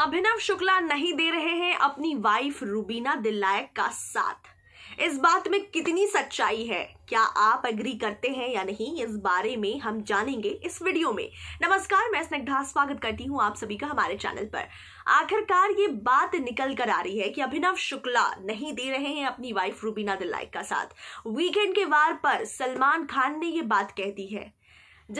अभिनव शुक्ला नहीं दे रहे हैं अपनी वाइफ रूबीना दिल्लायक का साथ इस बात में कितनी सच्चाई है क्या आप एग्री करते हैं या नहीं इस बारे में हम जानेंगे इस वीडियो में नमस्कार मैं स्नेग्धा स्वागत करती हूं आप सभी का हमारे चैनल पर आखिरकार ये बात निकल कर आ रही है कि अभिनव शुक्ला नहीं दे रहे हैं अपनी वाइफ रूबीना दिल्लायक का साथ वीकेंड के वार पर सलमान खान ने ये बात कह दी है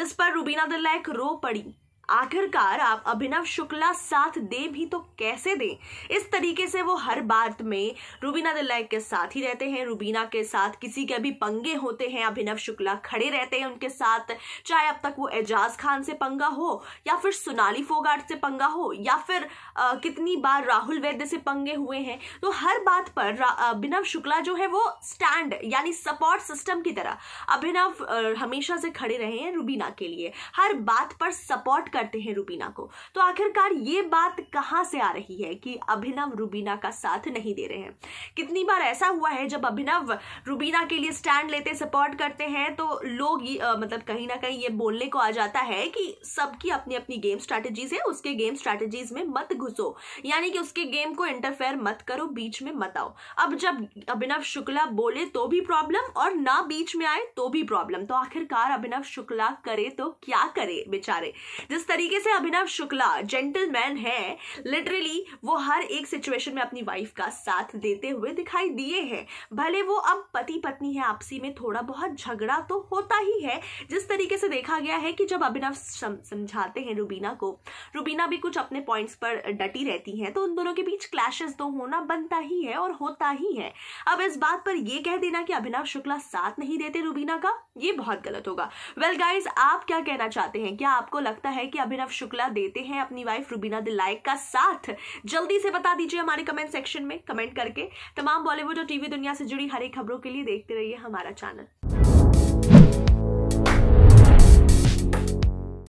जिस पर रूबीना दिल्लायक रो पड़ी आखिरकार आप अभिनव शुक्ला साथ दे भी तो कैसे दे इस तरीके से वो हर बात में रूबीना दिल्लाइक के साथ ही रहते हैं रूबीना के साथ किसी के भी पंगे होते हैं अभिनव शुक्ला खड़े रहते हैं उनके साथ चाहे अब तक वो एजाज खान से पंगा हो या फिर सोनाली फोगाट से पंगा हो या फिर आ, कितनी बार राहुल वैद्य से पंगे हुए हैं तो हर बात पर अभिनव शुक्ला जो है वो स्टैंड यानी सपोर्ट सिस्टम की तरह अभिनव हमेशा से खड़े रहे हैं रूबीना के लिए हर बात पर सपोर्ट कर करते हैं रूबीना को तो आखिरकार ये बात कहाँ से आ रही है कि अभिनव रूबीना का साथ नहीं दे रहे हैं कितनी बार ऐसा हुआ है जब अभिनव रूबीना के लिए स्टैंड लेते सपोर्ट करते हैं तो लोग मतलब कहीं ना कहीं ये बोलने को आ जाता है कि सबकी अपनी अपनी गेम स्ट्रैटेजीज है उसके गेम स्ट्रैटेजीज में मत घुसो यानी कि उसके गेम को इंटरफेयर मत करो बीच में मत आओ अब जब अभिनव शुक्ला बोले तो भी प्रॉब्लम और ना बीच में आए तो भी प्रॉब्लम तो आखिरकार अभिनव शुक्ला करे तो क्या करे बेचारे जिस तरीके से अभिनव शुक्ला जेंटलमैन है लिटरली वो हर एक सिचुएशन में अपनी वाइफ का साथ देते हुए दिखाई दिए हैं भले वो अब पति पत्नी है आपसी में थोड़ा बहुत झगड़ा तो होता ही है जिस तरीके से देखा गया है कि जब अभिनव समझाते हैं रूबीना को रूबीना भी कुछ अपने पॉइंट्स पर डटी रहती हैं तो उन दोनों के बीच क्लैशेस तो होना बनता ही है और होता ही है अब इस बात पर यह कह देना कि अभिनव शुक्ला साथ नहीं देते रूबीना का ये बहुत गलत होगा वेल well, गाइज आप क्या कहना चाहते हैं क्या आपको लगता है कि अभिनव शुक्ला देते हैं अपनी वाइफ रूबीना दिलायक का साथ जल्दी से बता दीजिए हमारे कमेंट सेक्शन में कमेंट करके तमाम बॉलीवुड और टीवी दुनिया से जुड़ी हर एक खबरों के लिए देखते रहिए हमारा चैनल